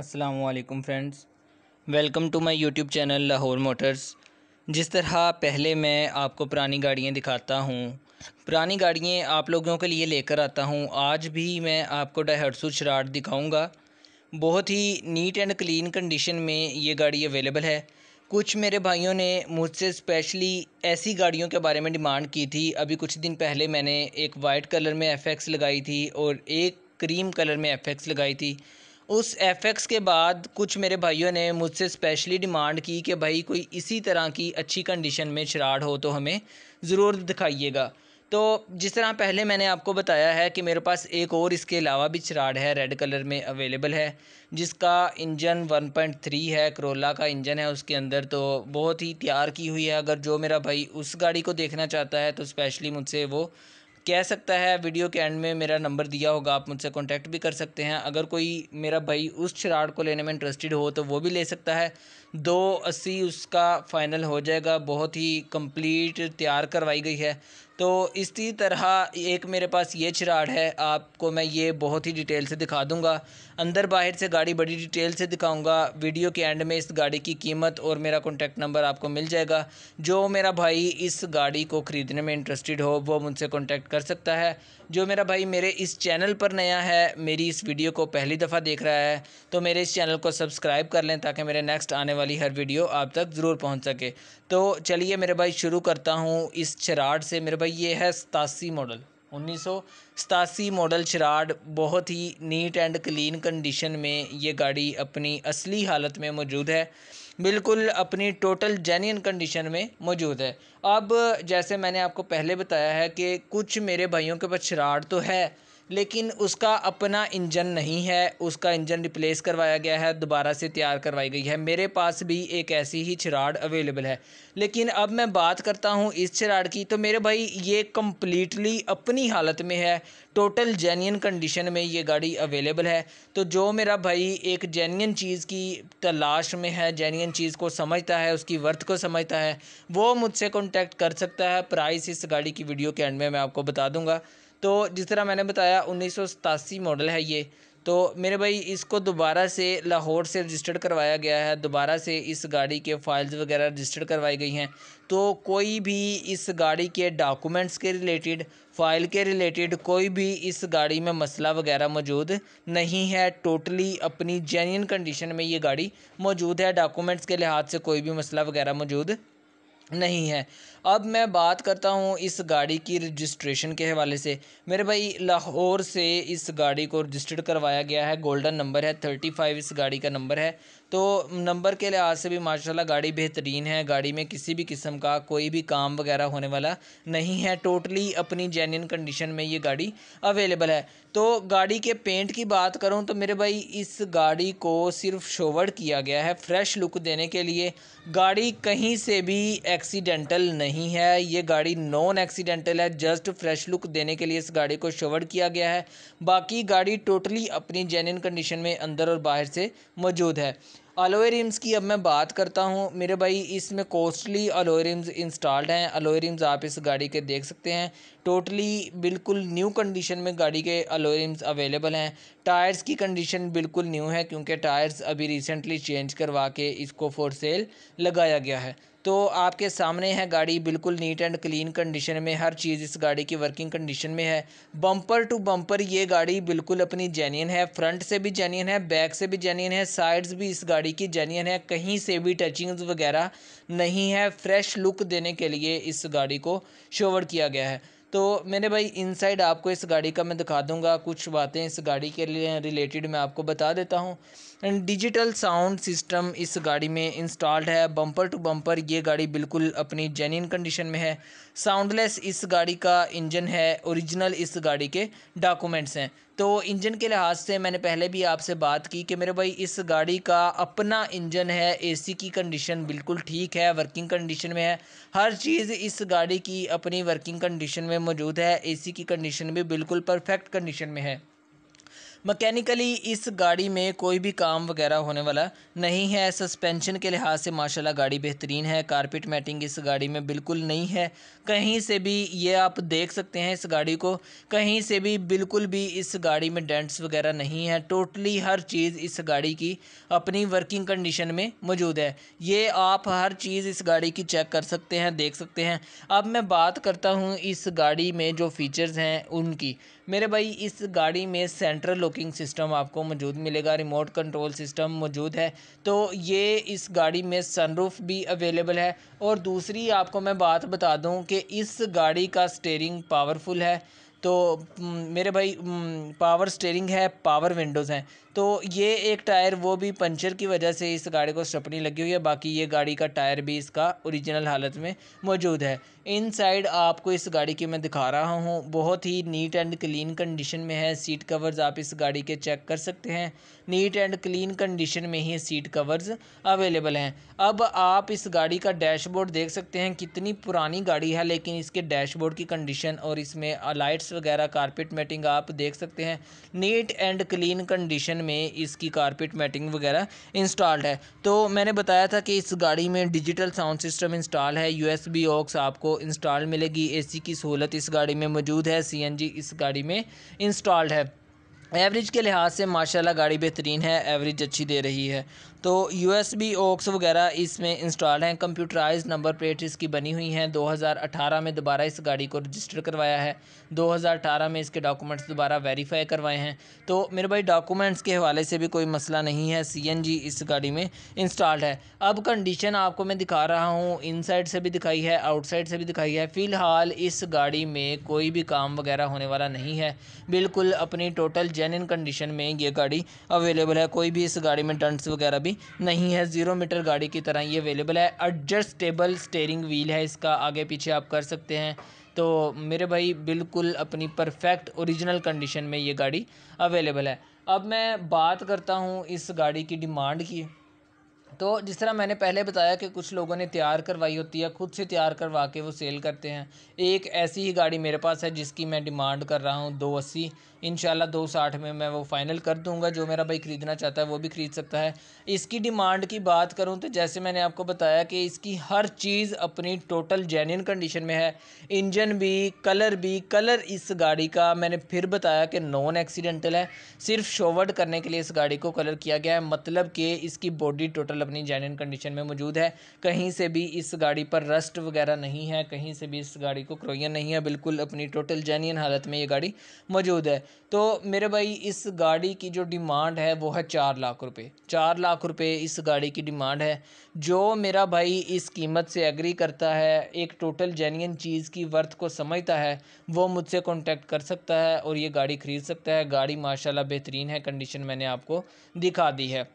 Aslam friends welcome to my YouTube channel Lahore motors जिस तरह पहले मैं आपको पुरानी गाड़ियाँ दिखाता हूँ पुरानी गाड़ियाँ आप लोगों के लिए लेकर आता हूँ आज भी मैं आपको डहरसू शराट दिखाऊँगा बहुत ही नीट एंड क्लीन कंडीशन में ये गाड़ी अवेलेबल है कुछ मेरे भाइयों ने मुझसे स्पेशली ऐसी गाड़ियों के बारे में डिमांड की थी अभी कुछ दिन पहले मैंने एक वाइट कलर में एफ लगाई थी और एक क्रीम कलर में एफ लगाई थी उस एफ़ के बाद कुछ मेरे भाइयों ने मुझसे स्पेशली डिमांड की कि भाई कोई इसी तरह की अच्छी कंडीशन में शराड हो तो हमें ज़रूर दिखाइएगा तो जिस तरह पहले मैंने आपको बताया है कि मेरे पास एक और इसके अलावा भी चराड है रेड कलर में अवेलेबल है जिसका इंजन 1.3 है करोला का इंजन है उसके अंदर तो बहुत ही तैयार की हुई है अगर जो मेरा भाई उस गाड़ी को देखना चाहता है तो स्पेशली मुझसे वो कह सकता है वीडियो के एंड में मेरा नंबर दिया होगा आप मुझसे कांटेक्ट भी कर सकते हैं अगर कोई मेरा भाई उस शराट को लेने में इंटरेस्टेड हो तो वो भी ले सकता है दो अस्सी उसका फ़ाइनल हो जाएगा बहुत ही कंप्लीट तैयार करवाई गई है तो इसी तरह एक मेरे पास ये चिराड है आपको मैं ये बहुत ही डिटेल से दिखा दूंगा अंदर बाहर से गाड़ी बड़ी डिटेल से दिखाऊंगा वीडियो के एंड में इस गाड़ी की कीमत और मेरा कॉन्टैक्ट नंबर आपको मिल जाएगा जो मेरा भाई इस गाड़ी को ख़रीदने में इंटरेस्टेड हो वो मुझसे कॉन्टैक्ट कर सकता है जो मेरा भाई मेरे इस चैनल पर नया है मेरी इस वीडियो को पहली दफ़ा देख रहा है तो मेरे इस चैनल को सब्सक्राइब कर लें ताकि मेरे नेक्स्ट आने वाले वाली हर वीडियो आप तक ज़रूर पहुँच सके तो चलिए मेरे भाई शुरू करता हूँ इस चराड से मेरे भाई ये है सतासी मॉडल उन्नीस मॉडल शराड बहुत ही नीट एंड क्लीन कंडीशन में ये गाड़ी अपनी असली हालत में मौजूद है बिल्कुल अपनी टोटल जेन्यन कंडीशन में मौजूद है अब जैसे मैंने आपको पहले बताया है कि कुछ मेरे भाइयों के पास शराड तो है लेकिन उसका अपना इंजन नहीं है उसका इंजन रिप्लेस करवाया गया है दोबारा से तैयार करवाई गई है मेरे पास भी एक ऐसी ही चिराड अवेलेबल है लेकिन अब मैं बात करता हूँ इस चिराड की तो मेरे भाई ये कम्प्लीटली अपनी हालत में है टोटल जेन्यन कंडीशन में ये गाड़ी अवेलेबल है तो जो मेरा भाई एक जेन्यन चीज़ की तलाश में है जेन्यन चीज़ को समझता है उसकी वर्थ को समझता है वो मुझसे कॉन्टैक्ट कर सकता है प्राइस इस गाड़ी की वीडियो के एंड में मैं आपको बता दूंगा तो जिस तरह मैंने बताया उन्नीस मॉडल है ये तो मेरे भाई इसको दोबारा से लाहौर से रजिस्टर्ड करवाया गया है दोबारा से इस गाड़ी के फाइल्स वगैरह रजिस्टर्ड करवाई गई हैं तो कोई भी इस गाड़ी के डॉक्यूमेंट्स के रिलेटेड फ़ाइल के रिलेटेड कोई भी इस गाड़ी में मसला वगैरह मौजूद नहीं है टोटली अपनी जेन्यन कंडीशन में ये गाड़ी मौजूद है डॉक्यूमेंट्स के लिहाज से कोई भी मसला वगैरह मौजूद नहीं है अब मैं बात करता हूँ इस गाड़ी की रजिस्ट्रेशन के हवाले से मेरे भाई लाहौर से इस गाड़ी को रजिस्टर्ड करवाया गया है गोल्डन नंबर है थर्टी फाइव इस गाड़ी का नंबर है तो नंबर के लिहाज से भी माशाल्लाह गाड़ी बेहतरीन है गाड़ी में किसी भी किस्म का कोई भी काम वगैरह होने वाला नहीं है टोटली अपनी जेन्यन कंडीशन में ये गाड़ी अवेलेबल है तो गाड़ी के पेंट की बात करूँ तो मेरे भाई इस गाड़ी को सिर्फ शोवर किया गया है फ्रेश लुक देने के लिए गाड़ी कहीं से भी एक्सीडेंटल नहीं है ये गाड़ी नॉन एक्सीडेंटल है जस्ट फ्रेश लुक देने के लिए इस गाड़ी को शवर किया गया है बाकी गाड़ी टोटली अपनी जेन्यन कंडीशन में अंदर और बाहर से मौजूद है अलोए रिम्स की अब मैं बात करता हूँ मेरे भाई इसमें कॉस्टली अलोए रिम्स इंस्टॉल्ड हैं अलोए रिम्स आप इस गाड़ी के देख सकते हैं टोटली बिल्कुल न्यू कंडीशन में गाड़ी के अलोए रिम्स अवेलेबल हैं टायर्स की कंडीशन बिल्कुल न्यू है क्योंकि टायर्स अभी रिसेंटली चेंज करवा के इसको फॉर सेल लगाया गया है तो आपके सामने है गाड़ी बिल्कुल नीट एंड क्लीन कंडीशन में हर चीज़ इस गाड़ी की वर्किंग कंडीशन में है बम्पर टू बम्पर ये गाड़ी बिल्कुल अपनी जेन्यन है फ्रंट से भी जेन्यन है बैक से भी जेन्यन है साइड्स भी इस गाड़ी की जेन्यन है कहीं से भी टचिंग्स वगैरह नहीं है फ्रेश लुक देने के लिए इस गाड़ी को शोवर किया गया है तो मेरे भाई इनसाइड आपको इस गाड़ी का मैं दिखा दूंगा कुछ बातें इस गाड़ी के लिए रिलेटेड मैं आपको बता देता हूँ डिजिटल साउंड सिस्टम इस गाड़ी में इंस्टॉल्ड है बम्पर टू बम्पर ये गाड़ी बिल्कुल अपनी जेन्यन कंडीशन में है साउंडलेस इस गाड़ी का इंजन है ओरिजिनल इस गाड़ी के डॉक्यूमेंट्स हैं तो इंजन के लिहाज से मैंने पहले भी आपसे बात की कि मेरे भाई इस गाड़ी का अपना इंजन है एसी की कंडीशन बिल्कुल ठीक है वर्किंग कंडीशन में है हर चीज़ इस गाड़ी की अपनी वर्किंग कंडीशन में मौजूद है एसी की कंडीशन भी बिल्कुल परफेक्ट कंडीशन में है मकैनिकली इस गाड़ी में कोई भी काम वगैरह होने वाला नहीं है सस्पेंशन के लिहाज से माशाल्लाह गाड़ी बेहतरीन है कारपेट मैटिंग इस गाड़ी में बिल्कुल नहीं है कहीं से भी ये आप देख सकते हैं इस गाड़ी को कहीं से भी बिल्कुल भी इस गाड़ी में डेंट्स वगैरह नहीं है टोटली हर चीज़ इस गाड़ी की अपनी वर्किंग कंडीशन में मौजूद है ये आप हर चीज़ इस गाड़ी की चेक कर सकते हैं देख सकते हैं अब मैं बात करता हूँ इस गाड़ी में जो फीचर्स हैं उनकी मेरे भाई इस गाड़ी में सेंट्रल लॉकिंग सिस्टम आपको मौजूद मिलेगा रिमोट कंट्रोल सिस्टम मौजूद है तो ये इस गाड़ी में सनरूफ भी अवेलेबल है और दूसरी आपको मैं बात बता दूं कि इस गाड़ी का स्टेयरिंग पावरफुल है तो हम्म, मेरे भाई पावर हम्म, स्टेयरिंग है पावर विंडोज़ हैं तो ये एक टायर वो भी पंचर की वजह से इस गाड़ी को स्टपनी लगी हुई है बाकी ये गाड़ी का टायर भी इसका ओरिजिनल हालत में मौजूद है साइड आपको इस गाड़ी की मैं दिखा रहा हूँ बहुत ही नीट एंड क्लीन कंडीशन में है सीट कवर्स आप इस गाड़ी के चेक कर सकते हैं नीट एंड क्लीन कंडीशन में ही सीट कवर्स अवेलेबल हैं अब आप इस गाड़ी का डैशबोर्ड देख सकते हैं कितनी पुरानी गाड़ी है लेकिन इसके डैशबोर्ड की कंडीशन और इसमें लाइट्स वगैरह कारपेट मेटिंग आप देख सकते हैं नीट एंड क्लीन कंडीशन में इसकी कारपेट मैटिंग वगैरह इंस्टॉल्ड है तो मैंने बताया था कि इस गाड़ी में डिजिटल साउंड सिस्टम इंस्टॉल है यू एस बी ऑक्स आपको इंस्टॉल मिलेगी ए सी की सहूलत इस गाड़ी में मौजूद है सी एन जी इस गाड़ी में इंस्टॉल्ड है एवरेज के लिहाज से माशाल्लाह गाड़ी बेहतरीन है एवरेज अच्छी दे रही है तो यू एस बी ओक्स वगैरह इसमें इंस्टॉल हैं कंप्यूटराइज नंबर प्लेट इसकी बनी हुई हैं 2018 में दोबारा इस गाड़ी को रजिस्टर करवाया है 2018 में इसके डॉक्यूमेंट्स दोबारा वेरीफाई करवाए हैं तो मेरे भाई डॉक्यूमेंट्स के हवाले से भी कोई मसला नहीं है सी एन जी इस गाड़ी में इंस्टॉल्ड है अब कंडीशन आपको मैं दिखा रहा हूँ इन साइड से भी दिखाई है आउटसाइड से भी दिखाई है फ़िलहाल इस गाड़ी में कोई भी काम वगैरह होने वाला नहीं है बिल्कुल अपनी टोटल जेन कंडीशन में ये गाड़ी अवेलेबल है कोई भी इस गाड़ी में डंट्स वगैरह भी गाड़ी नहीं है ज़ीरो मीटर गाड़ी की तरह ये अवेलेबल है एडजस्टेबल स्टेयरिंग व्हील है इसका आगे पीछे आप कर सकते हैं तो मेरे भाई बिल्कुल अपनी परफेक्ट ओरिजिनल कंडीशन में ये गाड़ी अवेलेबल है अब मैं बात करता हूँ इस गाड़ी की डिमांड की तो जिस तरह मैंने पहले बताया कि कुछ लोगों ने तैयार करवाई होती है ख़ुद से तैयार करवा के वो सेल करते हैं एक ऐसी ही गाड़ी मेरे पास है जिसकी मैं डिमांड कर रहा हूँ दो अस्सी इन दो साठ में मैं वो फ़ाइनल कर दूँगा जो मेरा भाई ख़रीदना चाहता है वो भी ख़रीद सकता है इसकी डिमांड की बात करूँ तो जैसे मैंने आपको बताया कि इसकी हर चीज़ अपनी टोटल जेन्यन कंडीशन में है इंजन भी कलर भी कलर इस गाड़ी का मैंने फिर बताया कि नॉन एक्सीडेंटल है सिर्फ शोवर्ड करने के लिए इस गाड़ी को कलर किया गया है मतलब कि इसकी बॉडी टोटल अपनी जैन कंडीशन में मौजूद है कहीं से भी इस गाड़ी पर रस्ट वगैरह नहीं है कहीं से भी इस गाड़ी को क्रोइन नहीं है बिल्कुल अपनी टोटल जैन हालत में ये गाड़ी मौजूद है तो मेरे भाई इस गाड़ी की जो डिमांड है वो है चार लाख रुपये चार लाख रुपये इस गाड़ी की डिमांड है जो मेरा भाई इस कीमत से एग्री करता है एक टोटल जेन्यन चीज़ की वर्थ को समझता है वो मुझसे कॉन्टेक्ट कर सकता है और ये गाड़ी ख़रीद सकता है गाड़ी माशाल्लाह बेहतरीन है कंडीशन मैंने आपको दिखा दी है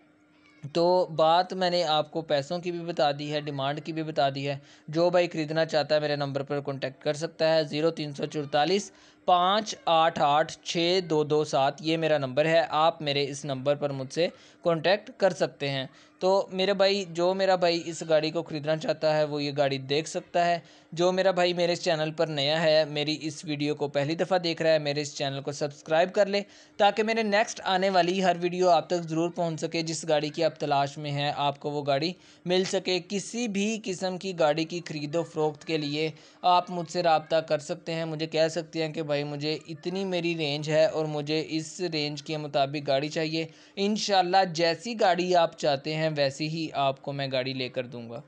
तो बात मैंने आपको पैसों की भी बता दी है डिमांड की भी बता दी है जो भाई ख़रीदना चाहता है मेरे नंबर पर कॉन्टैक्ट कर सकता है ज़ीरो तीन सौ चौतालीस पाँच आठ आठ छः दो दो सात ये मेरा नंबर है आप मेरे इस नंबर पर मुझसे कांटेक्ट कर सकते हैं तो मेरे भाई जो मेरा भाई इस गाड़ी को ख़रीदना चाहता है वो ये गाड़ी देख सकता है जो मेरा भाई मेरे इस चैनल पर नया है मेरी इस वीडियो को पहली दफ़ा देख रहा है मेरे इस चैनल को सब्सक्राइब कर ले ताकि मेरे नेक्स्ट आने वाली हर वीडियो आप तक ज़रूर पहुंच सके जिस गाड़ी की आप तलाश में हैं आपको वो गाड़ी मिल सके किसी भी किस्म की गाड़ी की ख़रीदो फरोख्त के लिए आप मुझसे रबता कर सकते हैं मुझे कह सकते हैं कि भाई मुझे इतनी मेरी रेंज है और मुझे इस रेंज के मुताबिक गाड़ी चाहिए इन जैसी गाड़ी आप चाहते हैं वैसी ही आपको मैं गाड़ी लेकर दूंगा